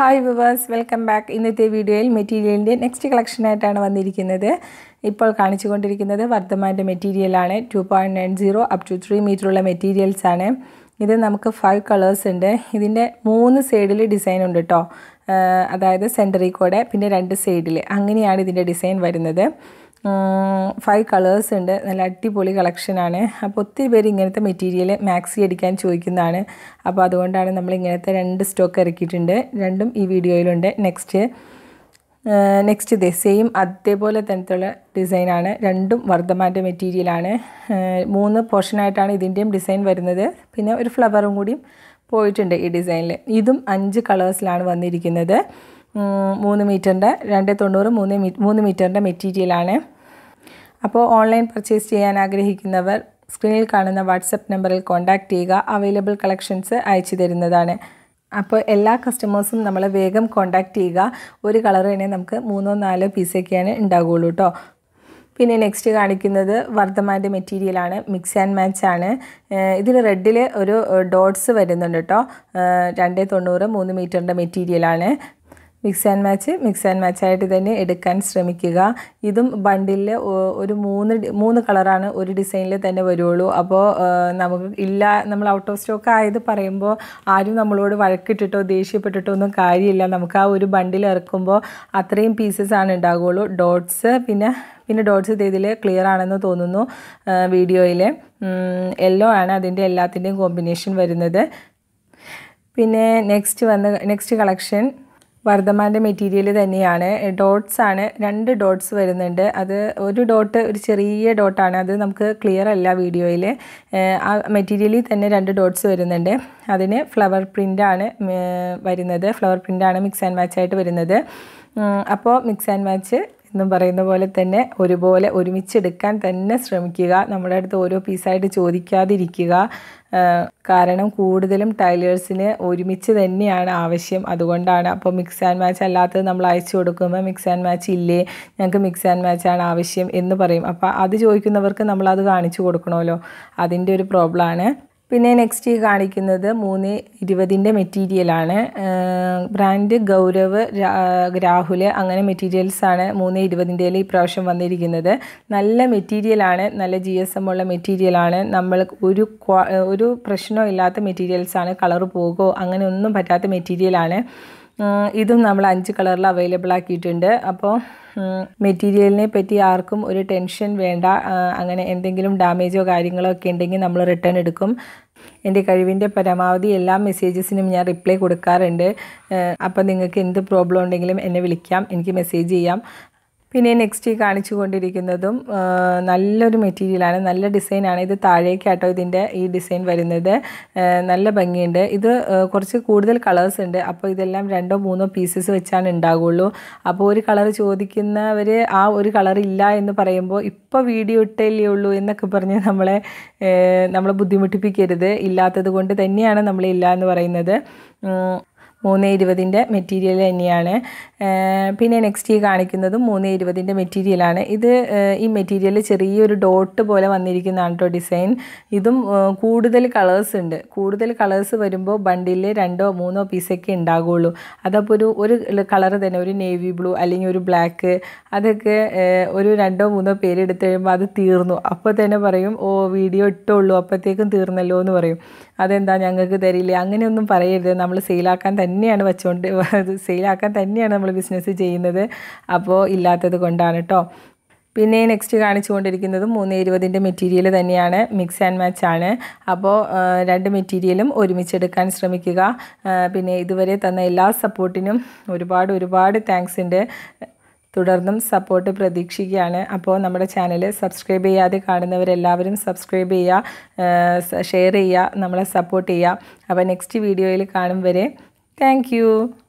hi viewers welcome back ഇന്നത്തെ വീഡിയോയിൽ മെറ്റീരിയലിൻ്റെ നെക്സ്റ്റ് കളക്ഷനായിട്ടാണ് വന്നിരിക്കുന്നത് ഇപ്പോൾ കാണിച്ചുകൊണ്ടിരിക്കുന്നത് വർദ്ധമാൻ്റെ മെറ്റീരിയലാണ് two point nine zero up to three മീറ്ററുള്ള മെറ്റീരിയൽസാണ് ഇത് നമുക്ക് ഫൈവ് കളേഴ്സ് ഉണ്ട് ഇതിൻ്റെ മൂന്ന് സൈഡിൽ ഡിസൈൻ ഉണ്ട് കേട്ടോ അതായത് സെൻറ്ററിൽ കൂടെ പിന്നെ രണ്ട് സൈഡിൽ അങ്ങനെയാണ് ഇതിൻ്റെ ഡിസൈൻ വരുന്നത് ഫൈവ് കളേഴ്സ് ഉണ്ട് നല്ല അടിപൊളി കളക്ഷനാണ് അപ്പോൾ ഒത്തിരി പേര് ഇങ്ങനത്തെ മെറ്റീരിയൽ മാക്സി അടിക്കാൻ ചോദിക്കുന്നതാണ് അപ്പോൾ അതുകൊണ്ടാണ് നമ്മൾ ഇങ്ങനത്തെ രണ്ട് സ്റ്റോക്ക് ഇറക്കിയിട്ടുണ്ട് രണ്ടും ഈ വീഡിയോയിലുണ്ട് നെക്സ്റ്റ് നെക്സ്റ്റ് ഇതേ സെയിം അതേപോലെ തന്നെയുള്ള ഡിസൈനാണ് രണ്ടും വർദ്ധമാൻ്റെ മെറ്റീരിയലാണ് മൂന്ന് പോർഷനായിട്ടാണ് ഇതിൻ്റെയും ഡിസൈൻ വരുന്നത് പിന്നെ ഒരു ഫ്ലവറും കൂടിയും പോയിട്ടുണ്ട് ഈ ഡിസൈനിൽ ഇതും അഞ്ച് കളേഴ്സിലാണ് വന്നിരിക്കുന്നത് മൂന്ന് മീറ്ററിൻ്റെ രണ്ട് തൊണ്ണൂറ് മൂന്ന് മൂന്ന് മീറ്ററിൻ്റെ മെറ്റീരിയലാണ് അപ്പോൾ ഓൺലൈൻ പർച്ചേസ് ചെയ്യാൻ ആഗ്രഹിക്കുന്നവർ സ്ക്രീനിൽ കാണുന്ന വാട്സപ്പ് നമ്പറിൽ കോൺടാക്റ്റ് ചെയ്യുക അവൈലബിൾ കളക്ഷൻസ് അയച്ചു തരുന്നതാണ് അപ്പോൾ എല്ലാ കസ്റ്റമേഴ്സും നമ്മൾ വേഗം കോൺടാക്റ്റ് ചെയ്യുക ഒരു കളർ തന്നെ നമുക്ക് മൂന്നോ നാലോ പീസൊക്കെയാണ് ഉണ്ടാവുകയുള്ളൂ കേട്ടോ പിന്നെ നെക്സ്റ്റ് കാണിക്കുന്നത് വർദ്ധമാൻ്റെ മെറ്റീരിയലാണ് മിക്സ് ആൻഡ് മാച്ച് ആണ് ഇതിൽ റെഡിൽ ഒരു ഡോട്ട്സ് വരുന്നുണ്ട് കേട്ടോ രണ്ട് തൊണ്ണൂറ് മൂന്ന് മീറ്ററിൻ്റെ മെറ്റീരിയലാണ് mix and match mix and match ആയിട്ട് തന്നെ എടുക്കാൻ ശ്രമിക്കുക ഇതും ബണ്ടിലെ ഒരു മൂന്ന് മൂന്ന് കളറാണ് ഒരു ഡിസൈനിൽ തന്നെ വരുള്ളൂ അപ്പോൾ നമുക്ക് ഇല്ല നമ്മൾ ഔട്ട് ഓഫ് സ്റ്റോക്ക് ആയത് പറയുമ്പോൾ ആരും നമ്മളോട് വഴക്കിട്ടിട്ടോ ദേഷ്യപ്പെട്ടിട്ടോ ഒന്നും കാര്യമില്ല നമുക്ക് ആ ഒരു ബണ്ടിൽ ഇറക്കുമ്പോൾ അത്രയും പീസസ് ആണ് ഉണ്ടാകുള്ളൂ ഡോട്ട്സ് പിന്നെ പിന്നെ ഡോട്ട്സ് ഇതിൽ ക്ലിയർ ആണെന്ന് തോന്നുന്നു വീഡിയോയിൽ യെല്ലോ ആണ് അതിൻ്റെ എല്ലാത്തിൻ്റെയും കോമ്പിനേഷൻ വരുന്നത് പിന്നെ നെക്സ്റ്റ് വന്ന് നെക്സ്റ്റ് കളക്ഷൻ വർദ്ധമാൻ്റെ മെറ്റീരിയൽ തന്നെയാണ് ഡോട്ട്സ് ആണ് രണ്ട് ഡോട്ട്സ് വരുന്നുണ്ട് അത് ഒരു ഡോട്ട് ഒരു ചെറിയ ഡോട്ടാണ് അത് നമുക്ക് ക്ലിയർ അല്ല വീഡിയോയിൽ ആ മെറ്റീരിയലിൽ തന്നെ രണ്ട് ഡോട്ട്സ് വരുന്നുണ്ട് അതിന് ഫ്ലവർ പ്രിൻ്റാണ് വരുന്നത് ഫ്ലവർ പ്രിൻ്റാണ് മിക്സ് ആൻഡ് മാച്ച് ആയിട്ട് വരുന്നത് അപ്പോൾ മിക്സ് ആൻഡ് മാച്ച് എന്നും പറയുന്ന പോലെ തന്നെ ഒരുപോലെ ഒരുമിച്ചെടുക്കാൻ തന്നെ ശ്രമിക്കുക നമ്മുടെ അടുത്ത് ഓരോ പീസായിട്ട് ചോദിക്കാതിരിക്കുക കാരണം കൂടുതലും ടൈലേഴ്സിന് ഒരുമിച്ച് തന്നെയാണ് ആവശ്യം അതുകൊണ്ടാണ് അപ്പോൾ മിക്സ് ആൻഡ് മാച്ച് അല്ലാത്തത് നമ്മൾ അയച്ചു കൊടുക്കുമ്പോൾ മിക്സ് ആൻഡ് മാച്ച് ഇല്ലേ ഞങ്ങൾക്ക് മിക്സ് ആൻഡ് മാച്ച് ആണ് ആവശ്യം എന്ന് പറയും അപ്പോൾ അത് ചോദിക്കുന്നവർക്ക് നമ്മളത് കാണിച്ചു കൊടുക്കണമല്ലോ അതിൻ്റെ ഒരു പ്രോബ്ലമാണ് പിന്നെ നെക്സ്റ്റ് കാണിക്കുന്നത് മൂന്ന് ഇരുപതിൻ്റെ മെറ്റീരിയലാണ് ബ്രാൻഡ് ഗൗരവ് രാഹുൽ അങ്ങനെ മെറ്റീരിയൽസാണ് മൂന്ന് ഇരുപതിൻ്റെ ഈ പ്രാവശ്യം വന്നിരിക്കുന്നത് നല്ല മെറ്റീരിയലാണ് നല്ല ജി എസ് എം ഉള്ള മെറ്റീരിയലാണ് നമ്മൾ ഒരു ഒരു പ്രശ്നമില്ലാത്ത മെറ്റീരിയൽസാണ് കളർ പോകുമോ അങ്ങനെ ഒന്നും പറ്റാത്ത മെറ്റീരിയലാണ് ഇതും നമ്മൾ അഞ്ച് കളറിൽ അവൈലബിൾ ആക്കിയിട്ടുണ്ട് അപ്പോൾ മെറ്റീരിയലിനെ പറ്റി ആർക്കും ഒരു ടെൻഷൻ വേണ്ട അങ്ങനെ എന്തെങ്കിലും ഡാമേജോ കാര്യങ്ങളോ ഒക്കെ ഉണ്ടെങ്കിൽ നമ്മൾ റിട്ടേൺ എടുക്കും എൻ്റെ കഴിവിൻ്റെ പരമാവധി എല്ലാ മെസ്സേജസിനും ഞാൻ റിപ്ലൈ കൊടുക്കാറുണ്ട് അപ്പോൾ നിങ്ങൾക്ക് എന്ത് പ്രോബ്ലം ഉണ്ടെങ്കിലും എന്നെ വിളിക്കാം എനിക്ക് മെസ്സേജ് ചെയ്യാം പിന്നെ നെക്സ്റ്റ് ഈ കാണിച്ചു കൊണ്ടിരിക്കുന്നതും നല്ലൊരു മെറ്റീരിയലാണ് നല്ല ഡിസൈനാണ് ഇത് താഴേക്കാട്ടോ ഇതിൻ്റെ ഈ ഡിസൈൻ വരുന്നത് നല്ല ഭംഗിയുണ്ട് ഇത് കുറച്ച് കൂടുതൽ കളേഴ്സ് ഉണ്ട് അപ്പോൾ ഇതെല്ലാം രണ്ടോ മൂന്നോ പീസസ് വെച്ചാണ് ഉണ്ടാകുള്ളൂ അപ്പോൾ ഒരു കളർ ചോദിക്കുന്നവർ ആ ഒരു കളർ ഇല്ല എന്ന് പറയുമ്പോൾ ഇപ്പോൾ വീഡിയോ ഇട്ടേ ഉള്ളൂ എന്നൊക്കെ പറഞ്ഞ് നമ്മളെ നമ്മളെ ബുദ്ധിമുട്ടിപ്പിക്കരുത് ഇല്ലാത്തത് കൊണ്ട് തന്നെയാണ് നമ്മളില്ല എന്ന് പറയുന്നത് മൂന്ന് ഇരുപതിൻ്റെ മെറ്റീരിയൽ തന്നെയാണ് പിന്നെ നെക്സ്റ്റ് ഈ കാണിക്കുന്നതും മൂന്ന് ഇരുപതിൻ്റെ മെറ്റീരിയലാണ് ഇത് ഈ മെറ്റീരിയൽ ചെറിയൊരു ഡോട്ട് പോലെ വന്നിരിക്കുന്നതാണ് കേട്ടോ ഡിസൈൻ ഇതും കൂടുതൽ കളേഴ്സ് ഉണ്ട് കൂടുതൽ കളേഴ്സ് വരുമ്പോൾ ബണ്ടിൽ രണ്ടോ മൂന്നോ പീസൊക്കെ ഉണ്ടാകുള്ളൂ അതപ്പോൾ ഒരു ഒരു കളർ തന്നെ ഒരു നേവി ബ്ലൂ അല്ലെങ്കിൽ ഒരു ബ്ലാക്ക് അതൊക്കെ ഒരു രണ്ടോ മൂന്നോ പേര് കഴിയുമ്പോൾ അത് തീർന്നു അപ്പോൾ തന്നെ പറയും ഓ വീഡിയോ ഇട്ടുള്ളൂ അപ്പോഴത്തേക്കും തീർന്നല്ലോ എന്ന് പറയും അതെന്താ ഞങ്ങൾക്ക് തരില്ല അങ്ങനെയൊന്നും പറയരുത് നമ്മൾ സെയിലാക്കാൻ തന്നെയാണ് വെച്ചുകൊണ്ട് സെയിലാക്കാൻ തന്നെയാണ് നമ്മൾ ബിസിനസ് ചെയ്യുന്നത് അപ്പോൾ ഇല്ലാത്തത് കൊണ്ടാണ് കേട്ടോ പിന്നെ നെക്സ്റ്റ് കാണിച്ചുകൊണ്ടിരിക്കുന്നത് മൂന്ന് ഇരുപതിൻ്റെ മെറ്റീരിയൽ തന്നെയാണ് മിക്സ് ആൻഡ് മാച്ച് ആണ് അപ്പോൾ രണ്ട് മെറ്റീരിയലും ഒരുമിച്ചെടുക്കാൻ ശ്രമിക്കുക പിന്നെ ഇതുവരെ തന്ന എല്ലാ സപ്പോർട്ടിനും ഒരുപാട് ഒരുപാട് താങ്ക്സ് ഉണ്ട് തുടർന്നും സപ്പോർട്ട് പ്രതീക്ഷിക്കുകയാണ് അപ്പോൾ നമ്മുടെ ചാനൽ സബ്സ്ക്രൈബ് ചെയ്യാതെ കാണുന്നവരെല്ലാവരും സബ്സ്ക്രൈബ് ചെയ്യുക ഷെയർ ചെയ്യുക നമ്മളെ സപ്പോർട്ട് ചെയ്യുക അപ്പോൾ നെക്സ്റ്റ് വീഡിയോയിൽ കാണും വരെ താങ്ക്